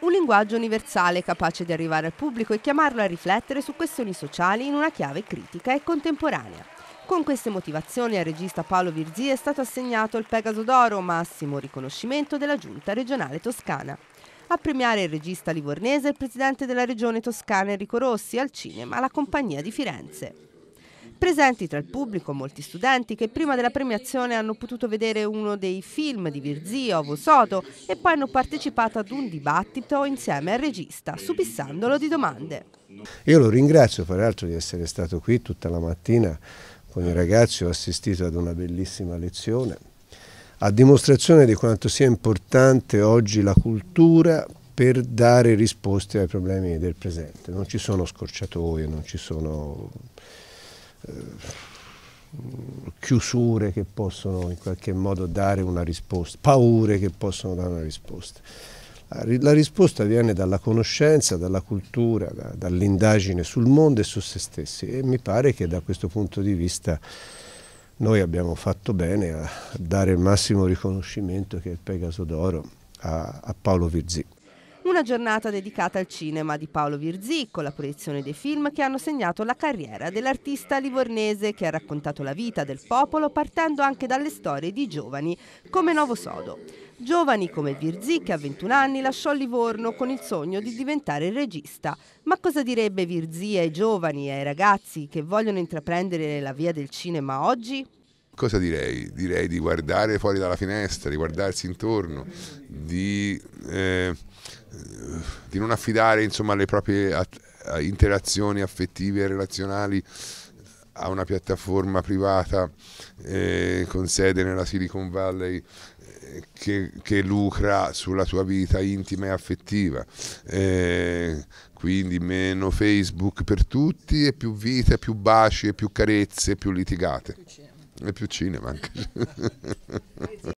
un linguaggio universale capace di arrivare al pubblico e chiamarlo a riflettere su questioni sociali in una chiave critica e contemporanea. Con queste motivazioni al regista Paolo Virzì è stato assegnato il Pegaso d'Oro, massimo riconoscimento della Giunta regionale toscana. A premiare il regista livornese il presidente della regione toscana Enrico Rossi al cinema La Compagnia di Firenze. Presenti tra il pubblico molti studenti che prima della premiazione hanno potuto vedere uno dei film di Virzio, Soto e poi hanno partecipato ad un dibattito insieme al regista, subissandolo di domande. Io lo ringrazio fra l'altro di essere stato qui tutta la mattina con i ragazzi, ho assistito ad una bellissima lezione, a dimostrazione di quanto sia importante oggi la cultura per dare risposte ai problemi del presente. Non ci sono scorciatoie, non ci sono eh, chiusure che possono in qualche modo dare una risposta, paure che possono dare una risposta. La risposta viene dalla conoscenza, dalla cultura, da, dall'indagine sul mondo e su se stessi e mi pare che da questo punto di vista noi abbiamo fatto bene a dare il massimo riconoscimento che è il Pegaso d'Oro a, a Paolo Virzì. Una giornata dedicata al cinema di Paolo Virzì con la proiezione dei film che hanno segnato la carriera dell'artista livornese che ha raccontato la vita del popolo partendo anche dalle storie di giovani come Novo Sodo. Giovani come Virzì che a 21 anni lasciò Livorno con il sogno di diventare regista. Ma cosa direbbe Virzì ai giovani e ai ragazzi che vogliono intraprendere la via del cinema oggi? cosa direi? Direi di guardare fuori dalla finestra, di guardarsi intorno, di, eh, di non affidare insomma, le proprie at- interazioni affettive e relazionali a una piattaforma privata eh, con sede nella Silicon Valley eh, che, che, lucra sulla tua vita intima e affettiva. Eh, quindi meno Facebook per tutti e più vite, più baci, e più carezze, più litigate. E più cinema anche.